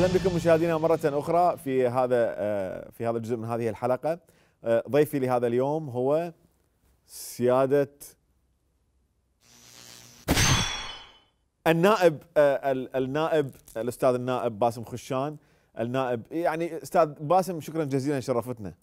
اهلا بكم مشاهدينا مره اخرى في هذا آه، في هذا الجزء من هذه الحلقه آه، ضيفي لهذا اليوم هو سياده النائب آه، النائب الاستاذ النائب باسم خشان النائب يعني استاذ باسم شكرا جزيلا شرفتنا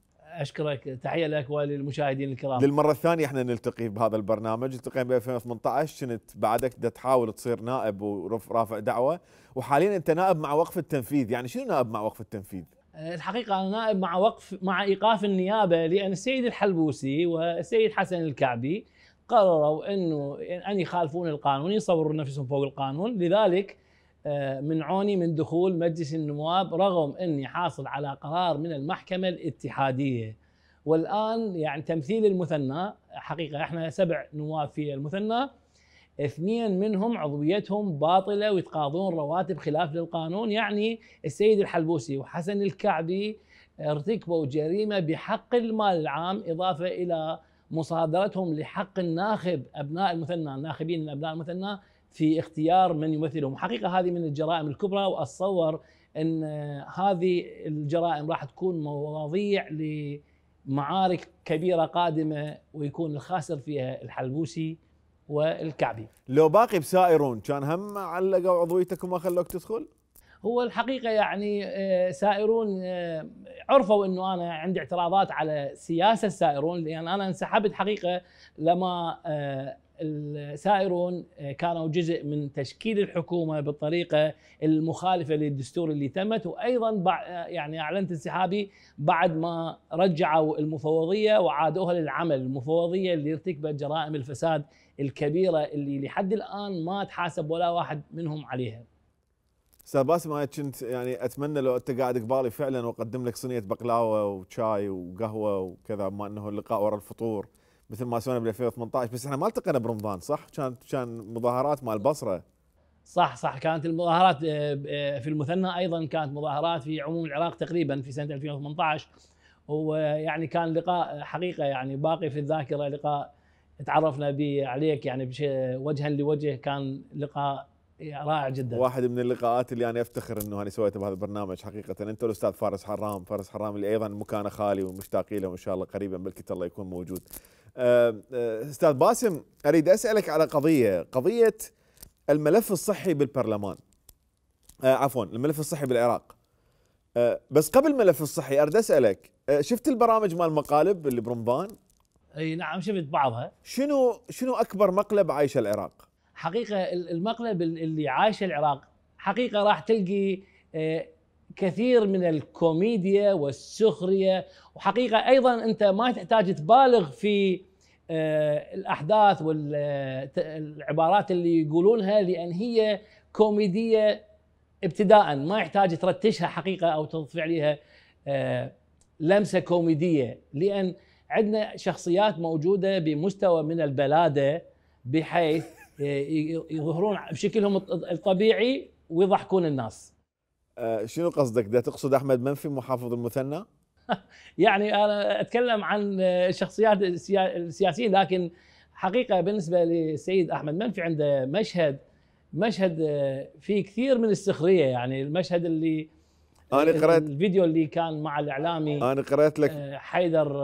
اشكرك تحيه لك وللمشاهدين الكرام للمره الثانيه احنا نلتقي بهذا البرنامج التقينا ب 2018 كنت بعدك دا تحاول تصير نائب ورافع دعوه وحاليا انت نائب مع وقف التنفيذ يعني شنو نائب مع وقف التنفيذ أه، الحقيقه انا نائب مع وقف مع ايقاف النيابه لان السيد الحلبوسي والسيد حسن الكعبي قرروا انه ان يخالفون القانون يصوروا نفسهم فوق القانون لذلك آه، منعوني من دخول مجلس النواب رغم اني حاصل على قرار من المحكمه الاتحاديه والان يعني تمثيل المثنى حقيقه احنا سبع نواب في المثنى اثنين منهم عضويتهم باطله ويتقاضون رواتب خلاف للقانون يعني السيد الحلبوسي وحسن الكعبي ارتكبوا جريمه بحق المال العام اضافه الى مصادرتهم لحق الناخب ابناء المثنى الناخبين من ابناء المثنى في اختيار من يمثلهم حقيقة هذه من الجرائم الكبرى وأتصور أن هذه الجرائم راح تكون مواضيع لمعارك كبيرة قادمة ويكون الخاسر فيها الحلبوسي والكعبي لو باقي بسائرون كان هم علقوا عضويتكم وما خلوك تدخل؟ هو الحقيقة يعني آه، سائرون آه، عرفوا أنه أنا عندي اعتراضات على سياسة سائرون لأن أنا انسحبت حقيقة لما آه، السائرون آه، كانوا جزء من تشكيل الحكومه بالطريقه المخالفه للدستور اللي تمت وايضا آه، يعني اعلنت انسحابي بعد ما رجعوا المفوضيه وعادوها للعمل المفوضيه اللي ارتكبت جرائم الفساد الكبيره اللي لحد الان ما تحاسب ولا واحد منهم عليها. استاذ باسم انا كنت يعني اتمنى لو انت قاعد قبالي فعلا واقدم لك صينيه بقلاوه وشاي وقهوه وكذا بما انه اللقاء وراء الفطور مثل ما سوينا ب 2018 بس احنا ما التقينا برمضان صح؟ كان كان مظاهرات مال البصره صح صح كانت المظاهرات آه، آه، في المثنى ايضا كانت مظاهرات في عموم العراق تقريبا في سنه 2018 ويعني كان لقاء حقيقه يعني باقي في الذاكره لقاء تعرفنا به عليك يعني وجها لوجه كان لقاء إيه، رائع جدا واحد من اللقاءات اللي انا افتخر انه انا سويته بهذا البرنامج حقيقه انت والاستاذ فارس حرام فارس حرام اللي ايضا مكانه خالي ومشتاقين له وان شاء الله قريبا بالكت الله يكون موجود آه، آه، استاذ باسم اريد اسالك على قضيه قضيه الملف الصحي بالبرلمان آه، عفوا الملف الصحي بالعراق بس قبل الملف الصحي اريد اسالك شفت البرامج مال مقالب اللي برمضان اي نعم شفت بعضها شنو شنو اكبر مقلب عايشه العراق حقيقه المقلب اللي عايشه العراق حقيقه راح تلقي آه، كثير من الكوميديا والسخريه وحقيقه ايضا انت ما تحتاج تبالغ في آه، الاحداث والعبارات اللي يقولونها لان هي كوميديه ابتداء ما يحتاج ترتشها حقيقه او تضفع لها آه، لمسه كوميديه لان عندنا شخصيات موجوده بمستوى من البلاده بحيث يظهرون بشكلهم الطبيعي ويضحكون الناس آه، شنو قصدك ده تقصد احمد منفي محافظ المثنى يعني انا اتكلم عن الشخصيات السياسيه لكن حقيقه بالنسبه للسيد احمد منفي عنده مشهد مشهد آه، فيه كثير من السخريه يعني المشهد اللي انا قرات الفيديو اللي كان مع الاعلامي انا قرات لك آه، حيدر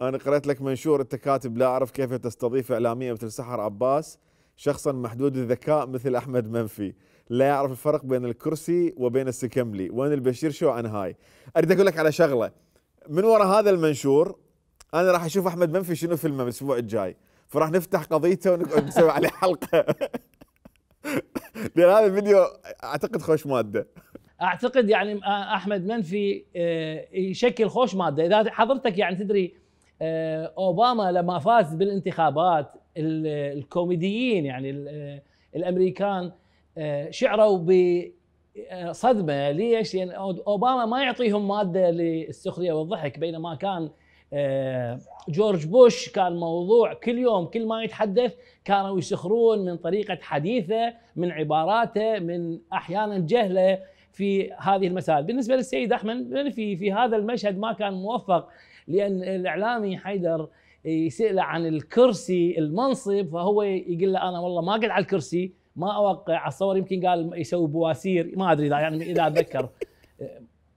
انا قرات لك منشور انت كاتب لا اعرف كيف تستضيف اعلاميه مثل سحر عباس شخصا محدود الذكاء مثل احمد منفي لا يعرف الفرق بين الكرسي وبين السكملي وين البشير شو عن هاي اريد اقول لك على شغله من وراء هذا المنشور انا راح اشوف احمد منفي شنو فيلمه الاسبوع الجاي فراح نفتح قضيته ونقعد نسوي عليه حلقه لان هذا الفيديو اعتقد خوش ماده اعتقد يعني احمد منفي آه، يشكل خوش ماده اذا حضرتك يعني تدري آه، اوباما لما فاز بالانتخابات الكوميديين يعني الامريكان آه، شعروا بصدمه آه، ليش؟ لان اوباما ما يعطيهم ماده للسخريه والضحك بينما كان آه، جورج بوش كان موضوع كل يوم كل ما يتحدث كانوا يسخرون من طريقه حديثه من عباراته من احيانا جهله في هذه المسائل بالنسبه للسيد احمد يعني في في هذا المشهد ما كان موفق لان الاعلامي حيدر يسأله عن الكرسي المنصب فهو يقول له انا والله ما قعد على الكرسي ما اوقع اتصور يمكن قال يسوي بواسير ما ادري اذا يعني اذا اتذكر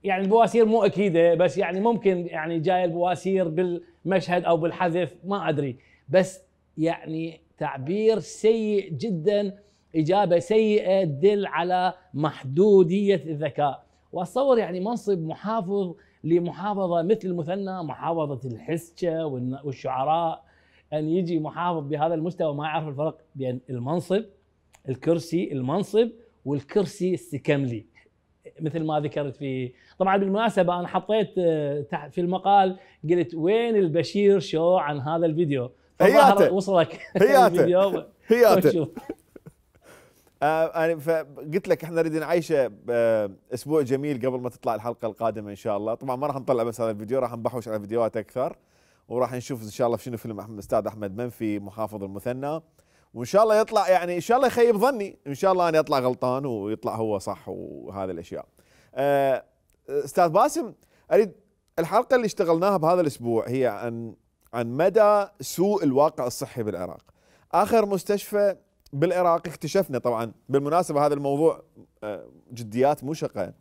يعني البواسير مو اكيده بس يعني ممكن يعني جاي البواسير بالمشهد او بالحذف ما ادري بس يعني تعبير سيء جدا اجابه سيئه تدل على محدوديه الذكاء واتصور يعني منصب محافظ لمحافظه مثل المثنى محافظه الحسكه والشعراء ان يجي محافظ بهذا المستوى ما يعرف الفرق بين المنصب الكرسي المنصب والكرسي السكملي مثل ما ذكرت في طبعا بالمناسبه انا حطيت آه، في المقال قلت وين البشير شو عن هذا الفيديو هياته وصلك هياته هياته انا آه، يعني فقلت لك احنا نريد نعيشه آه، اسبوع جميل قبل ما تطلع الحلقه القادمه ان شاء الله طبعا ما راح نطلع بس هذا الفيديو راح نبحوش على فيديوهات اكثر وراح نشوف ان شاء الله شنو فيلم احمد الاستاذ احمد منفي محافظ المثنى وان شاء الله يطلع يعني ان شاء الله يخيب ظني ان شاء الله انا اطلع غلطان ويطلع هو صح وهذه الاشياء آه، استاذ باسم اريد الحلقه اللي اشتغلناها بهذا الاسبوع هي عن عن مدى سوء الواقع الصحي بالعراق اخر مستشفى بالعراق اكتشفنا طبعا بالمناسبه هذا الموضوع آه، جديات مو شقه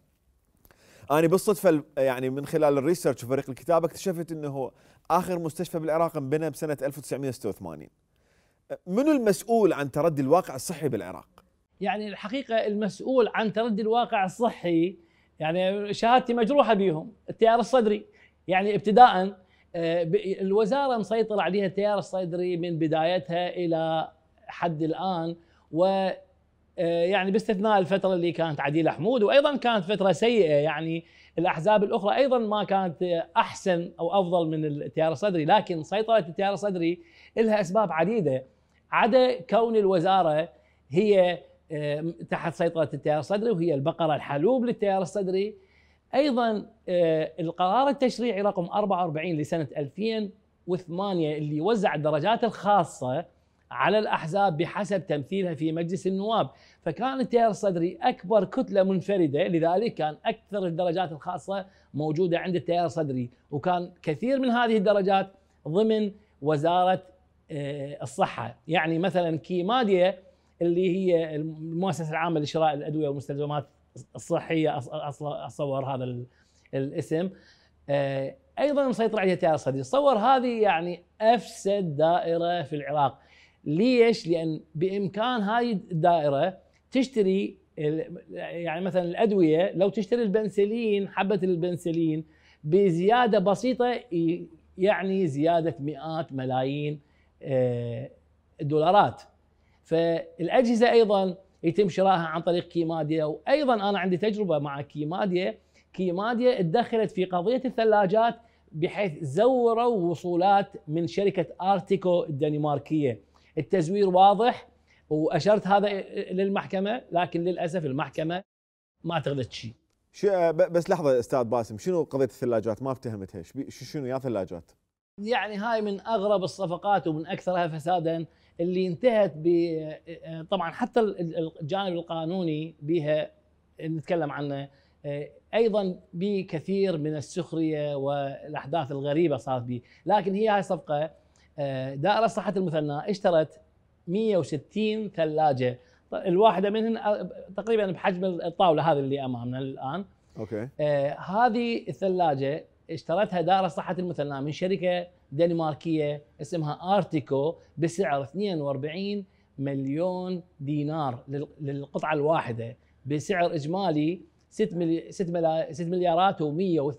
انا بالصدفه يعني من خلال الريسيرش وفريق الكتابه اكتشفت انه اخر مستشفى بالعراق انبنى بسنه 1986 آه، منو المسؤول عن تردي الواقع الصحي بالعراق يعني الحقيقه المسؤول عن تردي الواقع الصحي يعني شهادتي مجروحه بيهم التيار الصدري يعني ابتداء آه، الوزاره مسيطره عليها التيار الصدري من بدايتها الى حد الان و آه، يعني باستثناء الفتره اللي كانت عديله حمود وايضا كانت فتره سيئه يعني الاحزاب الاخرى ايضا ما كانت احسن او افضل من التيار الصدري لكن سيطره التيار الصدري لها اسباب عديده عدا كون الوزاره هي آه، تحت سيطره التيار الصدري وهي البقره الحلوب للتيار الصدري ايضا آه، القرار التشريعي رقم 44 لسنه 2008 اللي وزع الدرجات الخاصه على الأحزاب بحسب تمثيلها في مجلس النواب فكان التيار الصدري أكبر كتلة منفردة لذلك كان أكثر الدرجات الخاصة موجودة عند التيار الصدري وكان كثير من هذه الدرجات ضمن وزارة آه، الصحة يعني مثلا كيماديا اللي هي المؤسسة العامة لشراء الأدوية والمستلزمات الصحية أصور هذا الاسم آه، ايضا مسيطر عليها التيار الصدري تصور هذه يعني افسد دائره في العراق ليش؟ لان بامكان هاي الدائره تشتري يعني مثلا الادويه لو تشتري البنسلين حبه البنسلين بزياده بسيطه يعني زياده مئات ملايين الدولارات آه، فالاجهزه ايضا يتم شرائها عن طريق كيماديا وايضا انا عندي تجربه مع كيماديا كيماديا اتدخلت في قضيه الثلاجات بحيث زوروا وصولات من شركه ارتيكو الدنماركيه التزوير واضح واشرت هذا للمحكمه لكن للاسف المحكمه ما اعتقدت شيء شو بس لحظه استاذ باسم شنو قضيه الثلاجات ما افتهمتها شنو يا ثلاجات يعني هاي من اغرب الصفقات ومن اكثرها فسادا اللي انتهت ب طبعا حتى الجانب القانوني بها نتكلم عنه ايضا بكثير من السخريه والاحداث الغريبه صارت به لكن هي هاي صفقه آه، دائرة صحة المثنى اشترت 160 ثلاجة طيب، الواحدة منهن آه، تقريبا بحجم الطاولة هذه اللي أمامنا الآن اوكي آه، هذه الثلاجة اشترتها دائرة صحة المثنى من شركة دنماركية اسمها ارتيكو بسعر 42 مليون دينار للقطعة الواحدة بسعر اجمالي 6 مليارات و180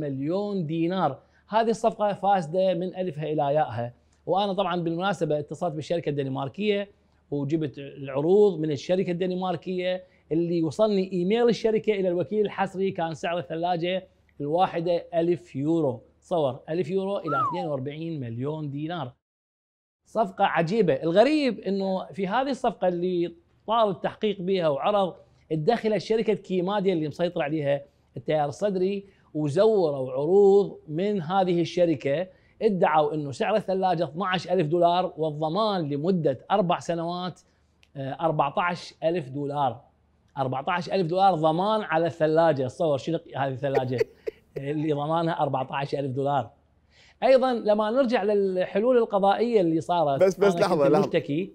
مليون دينار هذه الصفقه فاسده من الفها الى يائها وانا طبعا بالمناسبه اتصلت بالشركه الدنماركيه وجبت العروض من الشركه الدنماركيه اللي وصلني ايميل الشركه الى الوكيل الحصري كان سعر الثلاجه الواحده 1000 يورو تصور 1000 يورو الى 42 مليون دينار صفقه عجيبه الغريب انه في هذه الصفقه اللي طار التحقيق بها وعرض الدخل شركه كيماديا اللي مسيطر عليها التيار الصدري وزوروا عروض من هذه الشركه ادعوا انه سعر الثلاجه 12000 دولار والضمان لمده اربع سنوات 14000 آه، دولار 14000 دولار ضمان على الثلاجه تصور شنو هذه الثلاجه آه، اللي ضمانها 14000 دولار ايضا لما نرجع للحلول القضائيه اللي صارت بس بس لحظه لحظه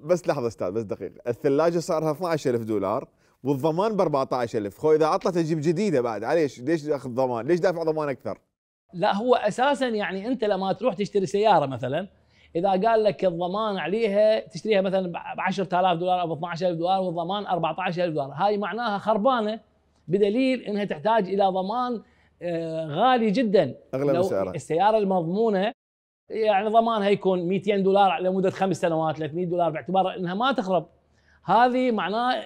بس لحظه استاذ بس دقيقه الثلاجه صارها 12000 دولار والضمان ب 14000 خو اذا عطله تجيب جديده بعد عليش ليش اخذ ضمان ليش دافع ضمان اكثر لا هو اساسا يعني انت لما تروح تشتري سياره مثلا اذا قال لك الضمان عليها تشتريها مثلا ب 10000 دولار او ب 12000 دولار والضمان 14000 دولار هاي معناها خربانه بدليل انها تحتاج الى ضمان آه، غالي جدا اغلى من سعرها السياره المضمونه يعني ضمانها يكون 200 دولار لمده خمس سنوات 300 دولار باعتبار انها ما تخرب هذه معناه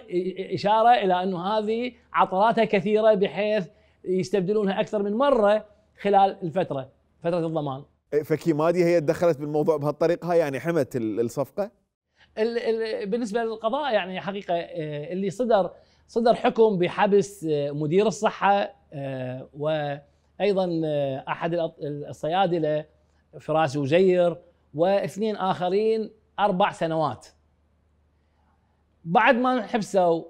إشارة إلى أنه هذه عطراتها كثيرة بحيث يستبدلونها أكثر من مرة خلال الفترة فترة الضمان إيه، فكيمادي هي دخلت بالموضوع بهالطريقة يعني حمت الصفقة بالنسبة للقضاء يعني حقيقة إيه، اللي صدر صدر حكم بحبس إيه، مدير الصحة وأيضا أحد الصيادلة فراس وجير واثنين آخرين أربع سنوات بعد ما حبسوا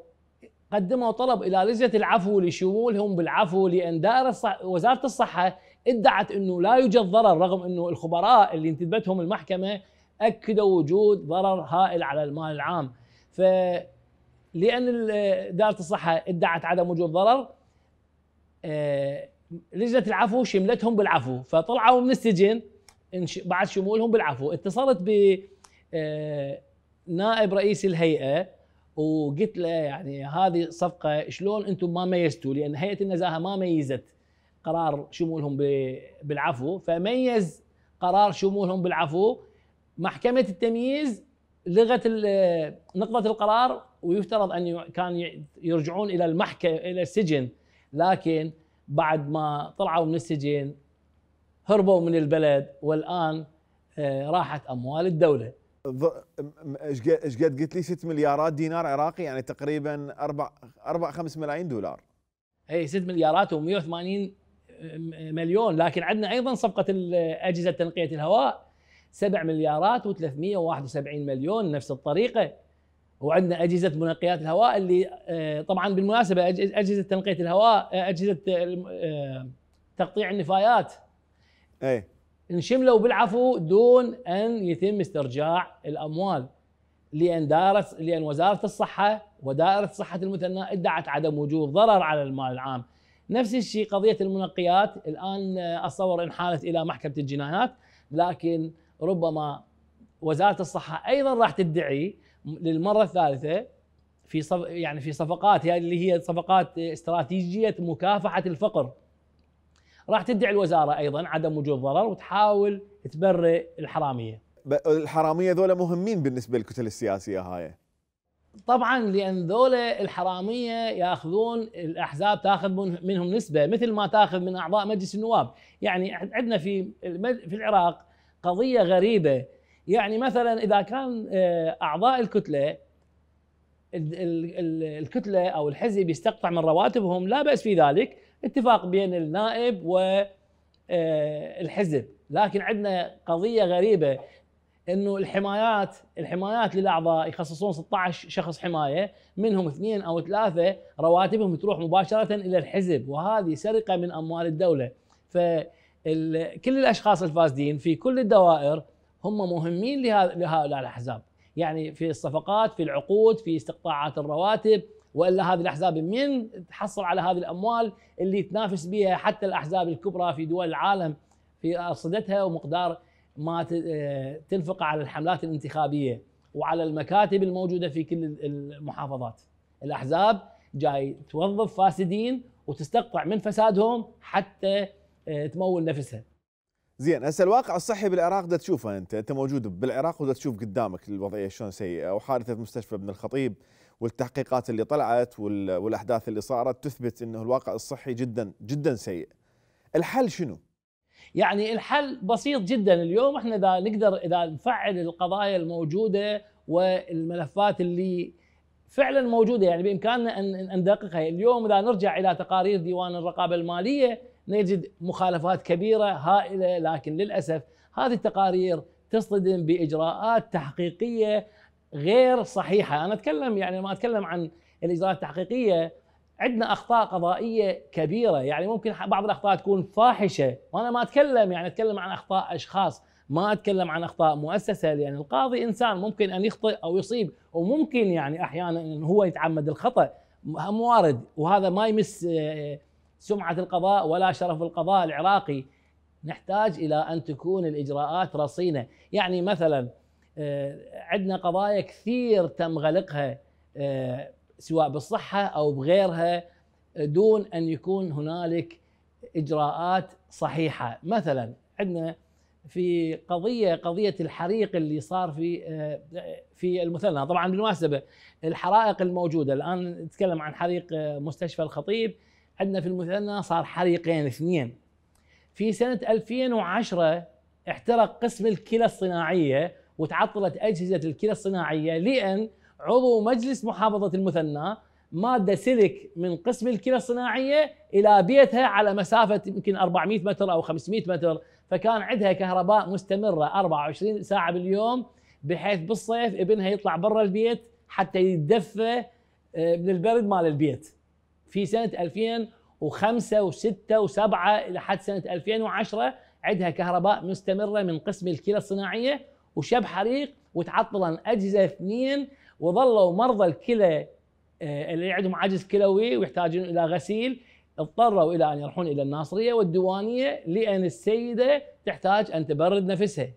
قدموا طلب الى لجنه العفو لشمولهم بالعفو لان دائره الصح... وزاره الصحه ادعت انه لا يوجد ضرر رغم انه الخبراء اللي انتدبتهم المحكمه اكدوا وجود ضرر هائل على المال العام ف لان دائره الصحه ادعت عدم وجود ضرر آه، لجنه العفو شملتهم بالعفو فطلعوا من السجن بعد شمولهم بالعفو اتصلت ب آه، نائب رئيس الهيئه وقلت له يعني هذه صفقه شلون انتم ما ميزتوا لان هيئه النزاهه ما ميزت قرار شمولهم بالعفو فميز قرار شمولهم بالعفو محكمه التمييز لغت نقطة القرار ويفترض ان كان يرجعون الى المحكمه الى السجن لكن بعد ما طلعوا من السجن هربوا من البلد والان آه، راحت اموال الدوله ايش قد قلت لي 6 مليارات دينار عراقي يعني تقريبا 4 4 5 ملايين دولار اي 6 مليارات و180 مليون لكن عندنا ايضا صفقه اجهزه تنقيه الهواء 7 مليارات و371 مليون نفس الطريقه وعندنا اجهزه منقيات الهواء اللي آه، طبعا بالمناسبه اجهزه تنقيه الهواء آه، اجهزه آه، تقطيع النفايات اي انشملوا بالعفو دون ان يتم استرجاع الاموال لان دارت لان وزاره الصحه ودائره صحه المثنى ادعت عدم وجود ضرر على المال العام. نفس الشيء قضيه المنقيات الان اتصور انحالت الى محكمه الجنايات لكن ربما وزاره الصحه ايضا راح تدعي للمره الثالثه في صف يعني في صفقات يعني اللي هي صفقات استراتيجيه مكافحه الفقر راح تدعي الوزاره ايضا عدم وجود ضرر وتحاول تبرئ الحراميه الحراميه ذولا مهمين بالنسبه للكتل السياسيه هاي طبعا لان ذولا الحراميه ياخذون الاحزاب تاخذ منهم نسبه مثل ما تاخذ من اعضاء مجلس النواب يعني عندنا في في العراق قضيه غريبه يعني مثلا اذا كان آه، اعضاء الكتله الكتله او الحزب يستقطع من رواتبهم لا باس في ذلك اتفاق بين النائب والحزب آه، لكن عندنا قضيه غريبه انه الحمايات الحمايات للاعضاء يخصصون 16 شخص حمايه منهم اثنين او ثلاثه رواتبهم تروح مباشره الى الحزب وهذه سرقه من اموال الدوله ف كل الاشخاص الفاسدين في كل الدوائر هم مهمين لهؤلاء الاحزاب يعني في الصفقات في العقود في استقطاعات الرواتب والا هذه الاحزاب من تحصل على هذه الاموال اللي تنافس بها حتى الاحزاب الكبرى في دول العالم في ارصدتها ومقدار ما آه، تنفق على الحملات الانتخابيه وعلى المكاتب الموجوده في كل المحافظات الاحزاب جاي توظف فاسدين وتستقطع من فسادهم حتى آه، تمول نفسها زين هسه الواقع الصحي بالعراق دا تشوفه انت انت موجود بالعراق ودا تشوف قدامك الوضعيه شلون سيئه وحادثه مستشفى ابن الخطيب والتحقيقات اللي طلعت والاحداث اللي صارت تثبت انه الواقع الصحي جدا جدا سيء. الحل شنو؟ يعني الحل بسيط جدا اليوم احنا اذا نقدر اذا نفعل القضايا الموجوده والملفات اللي فعلا موجوده يعني بامكاننا ان ندققها، اليوم اذا نرجع الى تقارير ديوان الرقابه الماليه نجد مخالفات كبيره هائله لكن للاسف هذه التقارير تصطدم باجراءات تحقيقيه غير صحيحه، انا اتكلم يعني ما اتكلم عن الاجراءات التحقيقيه عندنا اخطاء قضائيه كبيره يعني ممكن بعض الاخطاء تكون فاحشه وانا ما اتكلم يعني اتكلم عن اخطاء اشخاص ما اتكلم عن اخطاء مؤسسه لان يعني القاضي انسان ممكن ان يخطئ او يصيب وممكن يعني احيانا ان هو يتعمد الخطا موارد وهذا ما يمس آه، سمعه القضاء ولا شرف القضاء العراقي نحتاج الى ان تكون الاجراءات رصينه يعني مثلا آه، عندنا قضايا كثير تم غلقها آه، سواء بالصحه او بغيرها دون ان يكون هنالك اجراءات صحيحه مثلا عندنا في قضيه قضيه الحريق اللي صار في آه، في المثنى طبعا بالمناسبه الحرائق الموجوده الان نتكلم عن حريق مستشفى الخطيب عندنا في المثنى صار حريقين اثنين في سنه 2010 احترق قسم الكلى الصناعيه وتعطلت أجهزة الكلى الصناعية لأن عضو مجلس محافظة المثنى مادة سلك من قسم الكلى الصناعية إلى بيتها على مسافة يمكن 400 متر أو 500 متر فكان عندها كهرباء مستمرة 24 ساعة باليوم بحيث بالصيف ابنها يطلع برا البيت حتى يتدفى آه، من البرد مال البيت في سنة 2005 و6 و7 لحد سنة 2010 عندها كهرباء مستمرة من قسم الكلى الصناعية وشاب حريق وتعطل الاجهزه اجهزه اثنين وظلوا مرضى الكلى آه، اللي عندهم عجز كلوي ويحتاجون الى غسيل اضطروا الى ان يروحون الى الناصريه والديوانيه لان السيده تحتاج ان تبرد نفسها.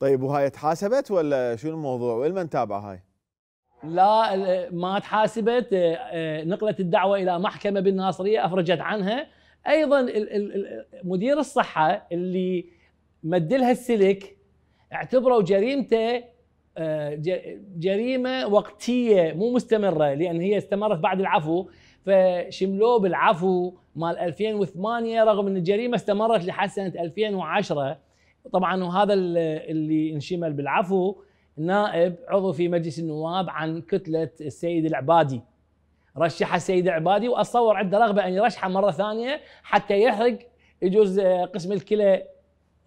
طيب وهاي تحاسبت ولا شو الموضوع؟ والمن تابع هاي؟ لا ما تحاسبت آه، آه، نقلت الدعوه الى محكمه بالناصريه افرجت عنها ايضا مدير الصحه اللي مدلها السلك اعتبروا جريمته آه، جريمه وقتيه مو مستمره لان هي استمرت بعد العفو فشملوه بالعفو مال 2008 رغم ان الجريمه استمرت لحد سنه 2010 طبعا وهذا اللي انشمل بالعفو نائب عضو في مجلس النواب عن كتله السيد العبادي رشح السيد العبادي واتصور عنده رغبه ان يرشحه مره ثانيه حتى يحرق يجوز آه، قسم الكلى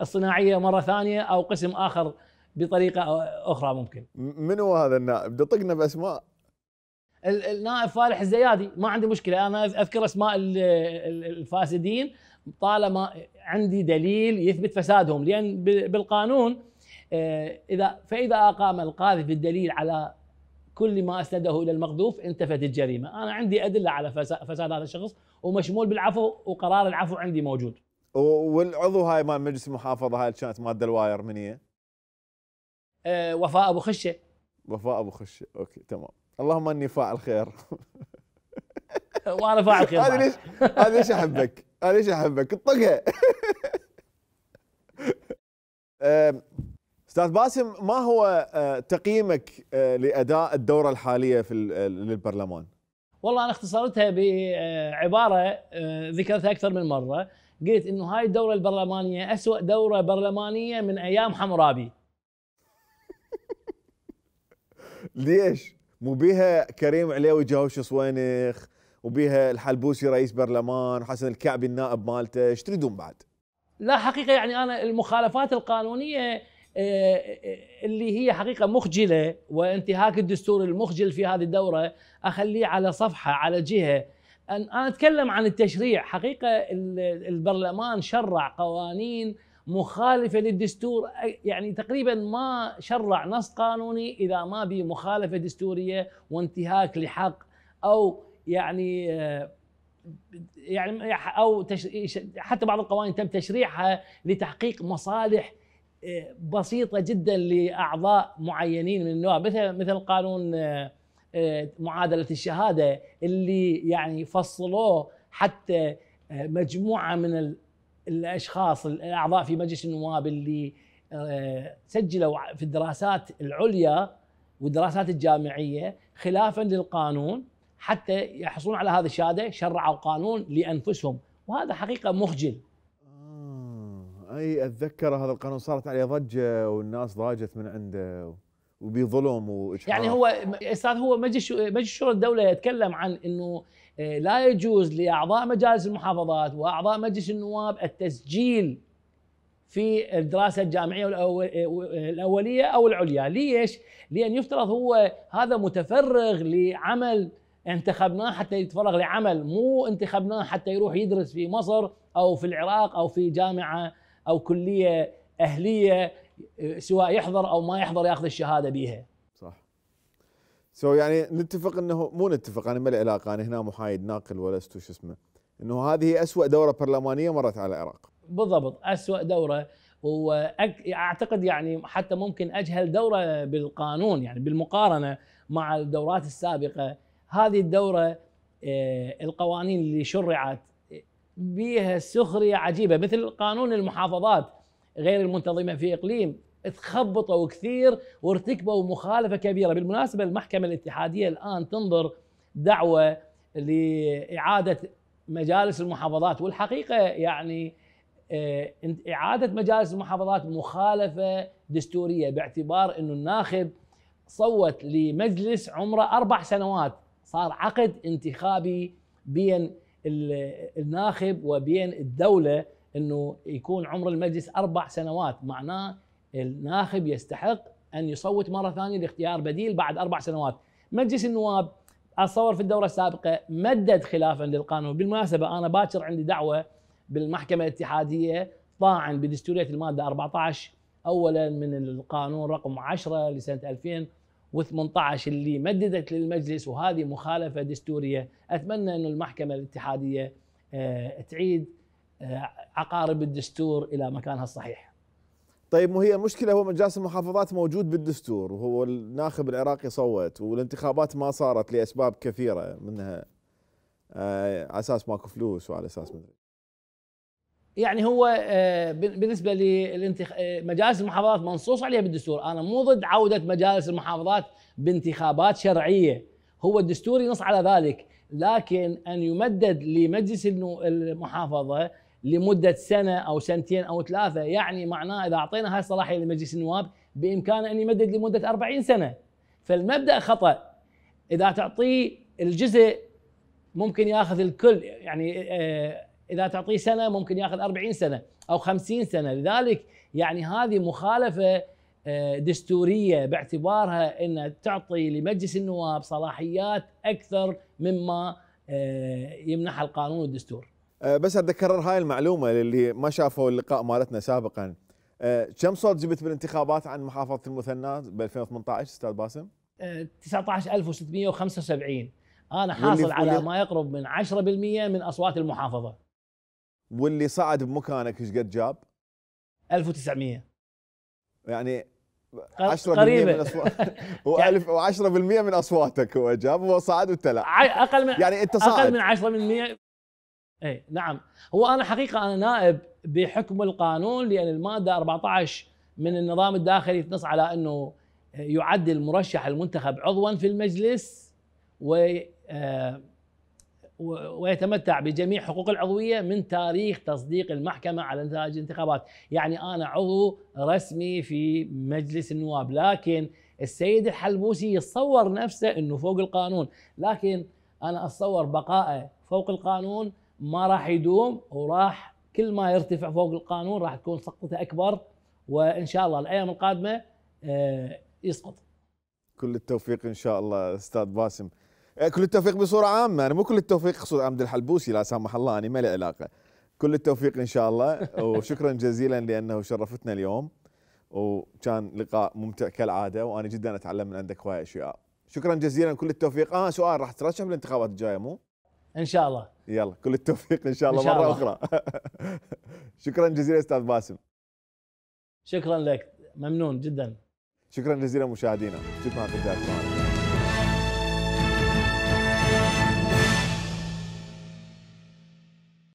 الصناعيه مره ثانيه او قسم اخر بطريقه اخرى ممكن. من هو هذا النائب؟ دطقنا باسماء النائب فالح الزيادي ما عندي مشكله انا اذكر اسماء الفاسدين طالما عندي دليل يثبت فسادهم لان بالقانون آه، اذا فاذا اقام القاذف الدليل على كل ما اسنده الى المقذوف انتفت الجريمه، انا عندي ادله على فساد هذا الشخص ومشمول بالعفو وقرار العفو عندي موجود. والعضو هاي مال مجلس المحافظه هاي كانت ماده الواير من هي؟ أه وفاء ابو خشه وفاء ابو خشه اوكي تمام اللهم اني فاعل خير وانا فاعل خير هذا ليش هذا ليش احبك هذا ليش احبك طقها استاذ باسم ما هو آه، تقييمك آه، لاداء الدوره الحاليه في آه، للبرلمان؟ والله انا اختصرتها بعباره ذكرتها اكثر من مره قلت انه هاي الدوره البرلمانيه اسوء دوره برلمانيه من ايام حمرابي ليش؟ مو بيها كريم عليوي جاوش صوينخ وبيها الحلبوسي رئيس برلمان وحسن الكعبي النائب مالته ايش تريدون بعد؟ لا حقيقه يعني انا المخالفات القانونيه آه، آه، اللي هي حقيقه مخجله وانتهاك الدستور المخجل في هذه الدوره اخليه على صفحه على جهه انا اتكلم عن التشريع حقيقه البرلمان شرع قوانين مخالفه للدستور يعني تقريبا ما شرع نص قانوني اذا ما به مخالفه دستوريه وانتهاك لحق او يعني آه، يعني او حتى بعض القوانين تم تشريعها لتحقيق مصالح آه، بسيطه جدا لاعضاء معينين من النواب مثل مثل قانون آه، آه، معادله الشهاده اللي يعني فصلوه حتى آه، مجموعه من الاشخاص الاعضاء في مجلس النواب اللي آه، سجلوا في الدراسات العليا والدراسات الجامعيه خلافا للقانون حتى يحصلون على هذه الشهاده شرعوا قانون لانفسهم وهذا حقيقه مخجل اي اتذكر هذا القانون صارت عليه ضجه والناس ضاجت من عنده وبظلم واجحاف يعني هو استاذ هو مجلس مجلس شورى الدوله يتكلم عن انه آه، لا يجوز لاعضاء مجالس المحافظات واعضاء مجلس النواب التسجيل في الدراسه الجامعيه آه، آه، الاوليه او العليا، ليش؟ لان يفترض هو هذا متفرغ لعمل انتخبناه حتى يتفرغ لعمل مو انتخبناه حتى يروح يدرس في مصر او في العراق او في جامعه او كليه اهليه سواء يحضر او ما يحضر ياخذ الشهاده بيها صح سو so يعني نتفق انه مو نتفق انا ما لي علاقه انا هنا محايد ناقل ولست شو اسمه انه هذه أسوأ دوره برلمانيه مرت على العراق بالضبط أسوأ دوره واعتقد يعني حتى ممكن اجهل دوره بالقانون يعني بالمقارنه مع الدورات السابقه هذه الدوره آه، القوانين اللي شرعت بها سخريه عجيبه مثل قانون المحافظات غير المنتظمه في اقليم تخبطوا كثير وارتكبوا مخالفه كبيره، بالمناسبه المحكمه الاتحاديه الان تنظر دعوه لاعاده مجالس المحافظات والحقيقه يعني آه، اعاده مجالس المحافظات مخالفه دستوريه باعتبار انه الناخب صوت لمجلس عمره اربع سنوات صار عقد انتخابي بين الناخب وبين الدوله انه يكون عمر المجلس اربع سنوات معناه الناخب يستحق ان يصوت مره ثانيه لاختيار بديل بعد اربع سنوات مجلس النواب اتصور في الدوره السابقه مدد خلاف عند القانون بالمناسبه انا باكر عندي دعوه بالمحكمه الاتحاديه طاعن بدستوريه الماده 14 اولا من القانون رقم 10 لسنه 2018 اللي مددت للمجلس وهذه مخالفه دستوريه اتمنى انه المحكمه الاتحاديه آه، تعيد آه، عقارب الدستور الى مكانها الصحيح. طيب وهي مشكله هو مجلس المحافظات موجود بالدستور وهو الناخب العراقي صوت والانتخابات ما صارت لاسباب كثيره منها آه، على اساس ماكو فلوس وعلى اساس مدري يعني هو آه، بالنسبه للانتخ... مجالس المحافظات منصوص عليها بالدستور انا مو ضد عوده مجالس المحافظات بانتخابات شرعيه هو الدستور ينص على ذلك لكن ان يمدد لمجلس المحافظه لمده سنه او سنتين او ثلاثه يعني معناه اذا اعطينا هاي الصلاحيه لمجلس النواب بامكانه ان يمدد لمده 40 سنه فالمبدا خطا اذا تعطيه الجزء ممكن ياخذ الكل يعني آه، اذا تعطيه سنه ممكن ياخذ 40 سنه او 50 سنه لذلك يعني هذه مخالفه آه، دستوريه باعتبارها ان تعطي لمجلس النواب صلاحيات اكثر مما آه، يمنحها القانون والدستور آه، بس اتذكر هاي المعلومه اللي ما شافوا اللقاء مالتنا سابقا آه، كم صوت جبت بالانتخابات عن محافظه المثنى ب 2018 استاذ باسم؟ 19675 آه، انا حاصل على ما يقرب من 10% من اصوات المحافظه واللي صعد بمكانك ايش قد جاب؟ 1900 يعني 10% قريبة. من اصوات و 10% يعني من اصواتك هو جاب وصعد صعد وانت لا اقل من يعني انت صعد اقل من 10% اي نعم هو انا حقيقه انا نائب بحكم القانون لان الماده 14 من النظام الداخلي تنص على انه يعد المرشح المنتخب عضوا في المجلس آه، و ويتمتع بجميع حقوق العضويه من تاريخ تصديق المحكمه على نتائج الانتخابات، يعني انا عضو رسمي في مجلس النواب، لكن السيد الحلبوسي يتصور نفسه انه فوق القانون، لكن انا اتصور بقائه فوق القانون ما راح يدوم وراح كل ما يرتفع فوق القانون راح تكون سقطته اكبر وان شاء الله الايام القادمه آه، يسقط. كل التوفيق ان شاء الله استاذ باسم. آه، كل التوفيق بصوره عامه انا مو كل التوفيق خصوصا عبد الحلبوسي لا سامح الله انا ما لي علاقه. كل التوفيق ان شاء الله وشكرا جزيلا لانه شرفتنا اليوم وكان لقاء ممتع كالعاده وانا جدا اتعلم من عندك هواي اشياء. شكرا جزيلا كل التوفيق، اه سؤال راح ترشح بالانتخابات الجايه مو؟ ان شاء الله. يلا كل التوفيق ان شاء الله إن شاء مره الله. اخرى شكرا جزيلا استاذ باسم شكرا لك ممنون جدا شكرا جزيلا مشاهدينا جد معكم